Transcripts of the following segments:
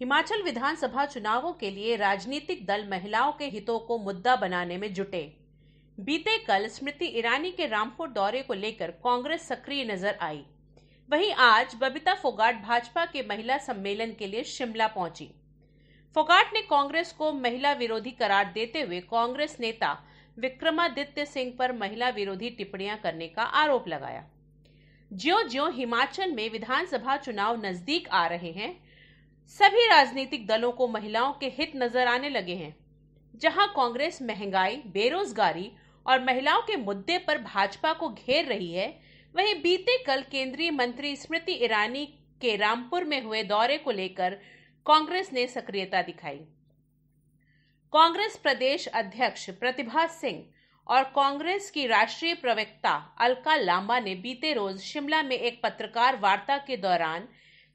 हिमाचल विधानसभा चुनावों के लिए राजनीतिक दल महिलाओं के हितों को मुद्दा बनाने में जुटे बीते कल स्मृति ईरानी के रामपुर दौरे को लेकर कांग्रेस सक्रिय नजर आई वहीं आज बबीता फोगाट भाजपा के महिला सम्मेलन के लिए शिमला पहुंची फोगाट ने कांग्रेस को महिला विरोधी करार देते हुए कांग्रेस नेता विक्रमादित्य सिंह पर महिला विरोधी टिप्पणियां करने का आरोप लगाया ज्यो ज्यो हिमाचल में विधानसभा चुनाव नजदीक आ रहे हैं सभी राजनीतिक दलों को महिलाओं के हित नजर आने लगे हैं जहां कांग्रेस महंगाई बेरोजगारी और महिलाओं के मुद्दे पर भाजपा को घेर रही है वहीं बीते कल केंद्रीय मंत्री स्मृति ईरानी के रामपुर में हुए दौरे को लेकर कांग्रेस ने सक्रियता दिखाई कांग्रेस प्रदेश अध्यक्ष प्रतिभा सिंह और कांग्रेस की राष्ट्रीय प्रवक्ता अलका लांबा ने बीते रोज शिमला में एक पत्रकार वार्ता के दौरान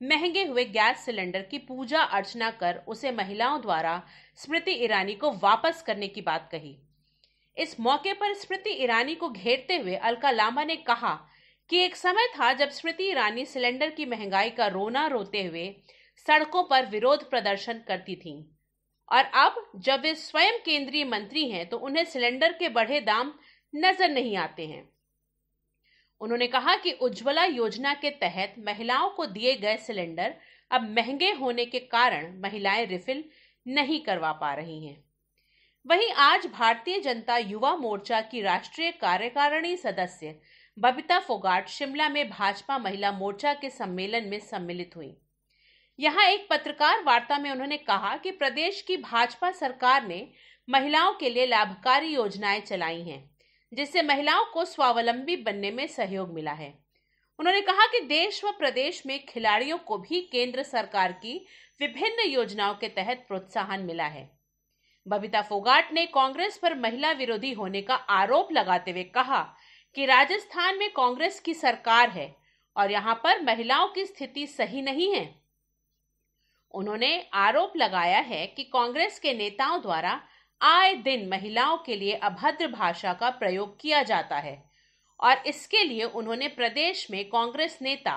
महंगे हुए गैस सिलेंडर की पूजा अर्चना कर उसे महिलाओं द्वारा स्मृति ईरानी को वापस करने की बात कही इस मौके पर स्मृति ईरानी को घेरते हुए अलका लामा ने कहा कि एक समय था जब स्मृति ईरानी सिलेंडर की महंगाई का रोना रोते हुए सड़कों पर विरोध प्रदर्शन करती थीं और अब जब वे स्वयं केंद्रीय मंत्री हैं तो उन्हें सिलेंडर के बढ़े दाम नजर नहीं आते हैं उन्होंने कहा कि उज्ज्वला योजना के तहत महिलाओं को दिए गए सिलेंडर अब महंगे होने के कारण महिलाएं रिफिल नहीं करवा पा रही हैं वहीं आज भारतीय जनता युवा मोर्चा की राष्ट्रीय कार्यकारिणी सदस्य बबीता फोगाट शिमला में भाजपा महिला मोर्चा के सम्मेलन में सम्मिलित हुई यहां एक पत्रकार वार्ता में उन्होंने कहा कि प्रदेश की भाजपा सरकार ने महिलाओं के लिए लाभकारी योजनाएं चलाई हैं जिससे महिलाओं को स्वावलंबी बनने में सहयोग मिला है उन्होंने कहा कि देश व प्रदेश में खिलाड़ियों को भी केंद्र सरकार की विभिन्न योजनाओं के तहत प्रोत्साहन मिला है बबीता फोगाट ने कांग्रेस पर महिला विरोधी होने का आरोप लगाते हुए कहा कि राजस्थान में कांग्रेस की सरकार है और यहाँ पर महिलाओं की स्थिति सही नहीं है उन्होंने आरोप लगाया है कि कांग्रेस के नेताओं द्वारा आए दिन महिलाओं के लिए अभद्र भाषा का प्रयोग किया जाता है और इसके लिए उन्होंने प्रदेश में कांग्रेस नेता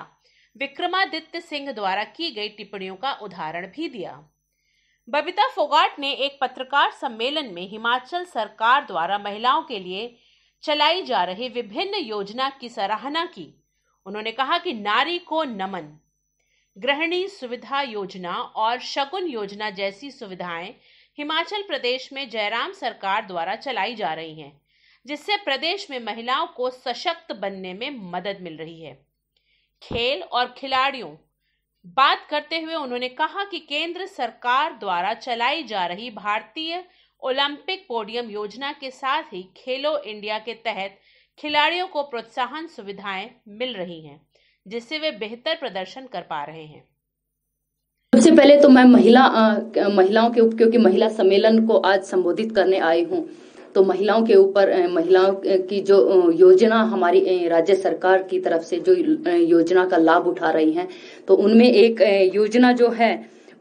विक्रमादित्य सिंह द्वारा की गई टिप्पणियों का उदाहरण भी दिया बबीता फोगाट ने एक पत्रकार सम्मेलन में हिमाचल सरकार द्वारा महिलाओं के लिए चलाई जा रही विभिन्न योजना की सराहना की उन्होंने कहा कि नारी को नमन गृहिणी सुविधा योजना और शकुन योजना जैसी सुविधाएं हिमाचल प्रदेश में जयराम सरकार द्वारा चलाई जा रही हैं जिससे प्रदेश में महिलाओं को सशक्त बनने में मदद मिल रही है खेल और खिलाड़ियों बात करते हुए उन्होंने कहा कि केंद्र सरकार द्वारा चलाई जा रही भारतीय ओलंपिक पोडियम योजना के साथ ही खेलो इंडिया के तहत खिलाड़ियों को प्रोत्साहन सुविधाएं मिल रही हैं जिससे वे बेहतर प्रदर्शन कर पा रहे हैं सबसे पहले तो मैं महिला आ, महिलाओं के उप क्योंकि महिला सम्मेलन को आज संबोधित करने आई हूँ तो महिलाओं के ऊपर महिलाओं की जो योजना हमारी राज्य सरकार की तरफ से जो योजना का लाभ उठा रही हैं तो उनमें एक योजना जो है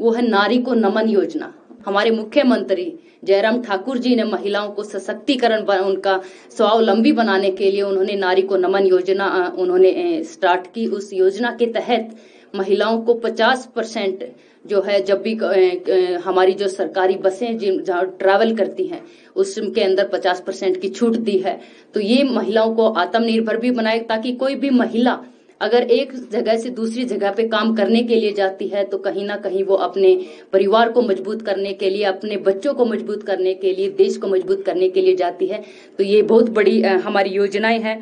वो है नारी को नमन योजना हमारे मुख्यमंत्री जयराम ठाकुर जी ने महिलाओं को सशक्तिकरण उनका स्वावलंबी बनाने के लिए उन्होंने नारी को नमन योजना उन्होंने स्टार्ट की उस योजना के तहत महिलाओं को 50 परसेंट जो है जब भी हमारी जो सरकारी बसें जहाँ ट्रैवल करती हैं उसके अंदर 50 परसेंट की छूट दी है तो ये महिलाओं को आत्मनिर्भर भी बनाए ताकि कोई भी महिला अगर एक जगह से दूसरी जगह पे काम करने के लिए जाती है तो कहीं ना कहीं वो अपने परिवार को मजबूत करने के लिए अपने बच्चों को मजबूत करने के लिए देश को मजबूत करने के लिए जाती है तो ये बहुत बड़ी हमारी योजनाएं हैं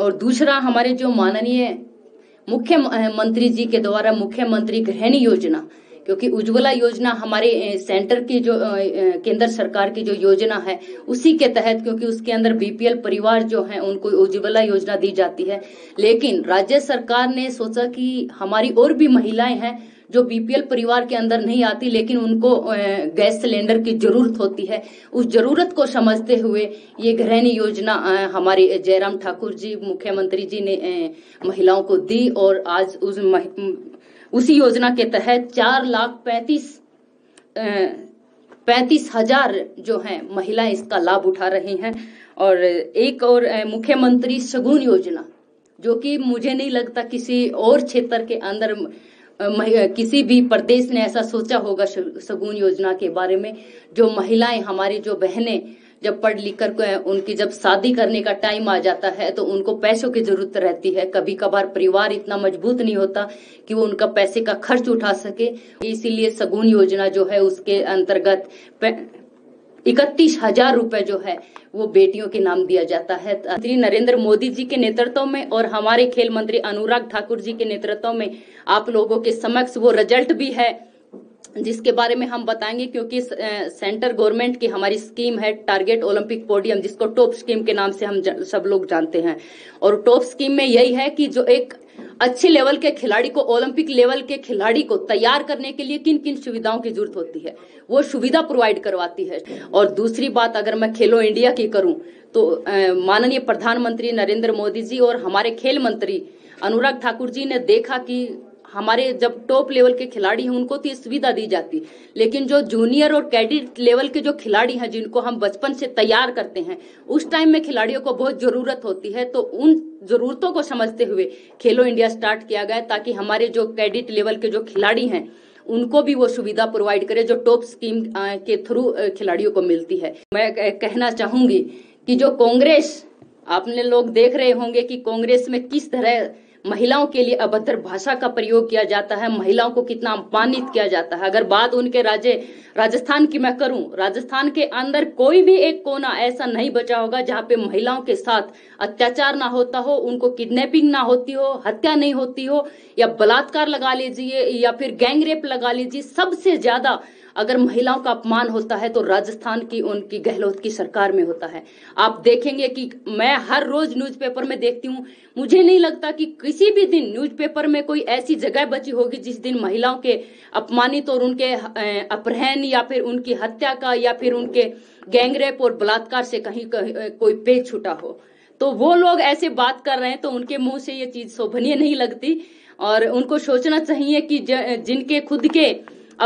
और दूसरा हमारे जो माननीय मुख्यमंत्री जी के द्वारा मुख्यमंत्री गृहणी योजना क्योंकि उज्ज्वला योजना हमारे सेंटर की जो केंद्र सरकार की जो योजना है उसी के तहत क्योंकि उसके अंदर बीपीएल परिवार जो है उनको उज्ज्वला योजना दी जाती है लेकिन राज्य सरकार ने सोचा कि हमारी और भी महिलाएं हैं जो बीपीएल परिवार के अंदर नहीं आती लेकिन उनको गैस सिलेंडर की जरूरत होती है उस जरूरत को समझते हुए ये गृहणी योजना हमारे जयराम ठाकुर जी मुख्यमंत्री जी ने महिलाओं को दी और आज उस उसी योजना के तहत चार लाख पैंतीस पैंतीस हजार जो हैं महिलाएं इसका लाभ उठा रही हैं और एक और मुख्यमंत्री शगुन योजना जो कि मुझे नहीं लगता किसी और क्षेत्र के अंदर किसी भी प्रदेश ने ऐसा सोचा होगा शगुन योजना के बारे में जो महिलाएं हमारी जो बहनें जब पढ़ लिख कर उनकी जब शादी करने का टाइम आ जाता है तो उनको पैसों की जरूरत रहती है कभी कभार परिवार इतना मजबूत नहीं होता कि वो उनका पैसे का खर्च उठा सके इसीलिए सगुन योजना जो है उसके अंतर्गत इकतीस हजार रूपए जो है वो बेटियों के नाम दिया जाता है श्री नरेंद्र मोदी जी के नेतृत्व में और हमारे खेल मंत्री अनुराग ठाकुर जी के नेतृत्व में आप लोगों के समक्ष वो रिजल्ट भी है जिसके बारे में हम बताएंगे क्योंकि सेंटर गवर्नमेंट की हमारी स्कीम है टारगेट ओलंपिक पोडियम जिसको टॉप स्कीम के नाम से हम सब लोग जानते हैं और टॉप स्कीम में यही है कि जो एक अच्छे लेवल के खिलाड़ी को ओलंपिक लेवल के खिलाड़ी को तैयार करने के लिए किन किन सुविधाओं की जरूरत होती है वो सुविधा प्रोवाइड करवाती है और दूसरी बात अगर मैं खेलो इंडिया की करूं तो माननीय प्रधानमंत्री नरेंद्र मोदी जी और हमारे खेल मंत्री अनुराग ठाकुर जी ने देखा कि हमारे जब टॉप लेवल के खिलाड़ी हैं उनको तो ये सुविधा दी जाती लेकिन जो जूनियर और कैडिट लेवल के जो खिलाड़ी हैं जिनको हम बचपन से तैयार करते हैं उस टाइम में खिलाड़ियों को बहुत जरूरत होती है तो उन जरूरतों को समझते हुए खेलो इंडिया स्टार्ट किया गया ताकि हमारे जो कैडिट लेवल के जो खिलाड़ी हैं उनको भी वो सुविधा प्रोवाइड करे जो टॉप स्कीम के थ्रू खिलाड़ियों को मिलती है मैं कहना चाहूंगी कि जो कांग्रेस आपने लोग देख रहे होंगे कि कांग्रेस में किस तरह महिलाओं के लिए अभद्र भाषा का प्रयोग किया जाता है महिलाओं को कितना अपमानित किया जाता है अगर बात उनके राज्य राजस्थान की मैं करूं राजस्थान के अंदर कोई भी एक कोना ऐसा नहीं बचा होगा जहां पे महिलाओं के साथ अत्याचार ना होता हो उनको किडनैपिंग ना होती हो हत्या नहीं होती हो या बलात्कार लगा लीजिए या फिर गैंगरेप लगा लीजिए सबसे ज्यादा अगर महिलाओं का अपमान होता है तो राजस्थान की उनकी गहलोत की सरकार में होता है आप देखेंगे कि मैं हर रोज न्यूज़पेपर में देखती हूँ मुझे नहीं लगता कि किसी भी दिन न्यूज़पेपर में कोई ऐसी जगह बची होगी जिस दिन महिलाओं के अपमानित और उनके अपहरण या फिर उनकी हत्या का या फिर उनके गैंगरेप और बलात्कार से कहीं कोई पेज छुटा हो तो वो लोग ऐसे बात कर रहे हैं तो उनके मुंह से ये चीज शोभनीय नहीं लगती और उनको सोचना चाहिए कि जिनके खुद के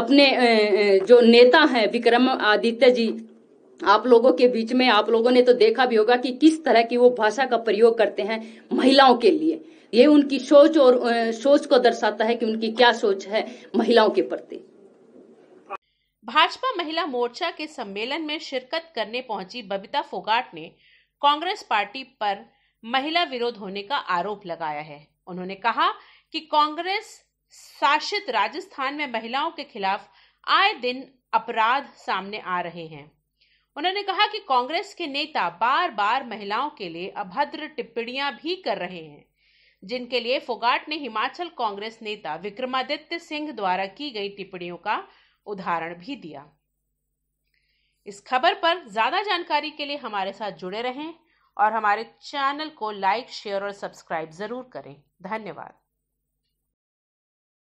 अपने जो नेता हैं विक्रम आदित्य जी आप लोगों के बीच में आप लोगों ने तो देखा भी होगा कि किस तरह की वो भाषा का प्रयोग करते हैं महिलाओं के लिए ये उनकी सोच और सोच को दर्शाता है कि उनकी क्या सोच है महिलाओं के प्रति भाजपा महिला मोर्चा के सम्मेलन में शिरकत करने पहुंची बबीता फोगाट ने कांग्रेस पार्टी पर महिला विरोध होने का आरोप लगाया है उन्होंने कहा कि कांग्रेस शासित राजस्थान में महिलाओं के खिलाफ आए दिन अपराध सामने आ रहे हैं उन्होंने कहा कि कांग्रेस के नेता बार बार महिलाओं के लिए अभद्र टिप्पणियां भी कर रहे हैं जिनके लिए फोगाट ने हिमाचल कांग्रेस नेता विक्रमादित्य सिंह द्वारा की गई टिप्पणियों का उदाहरण भी दिया इस खबर पर ज्यादा जानकारी के लिए हमारे साथ जुड़े रहें और हमारे चैनल को लाइक शेयर और सब्सक्राइब जरूर करें धन्यवाद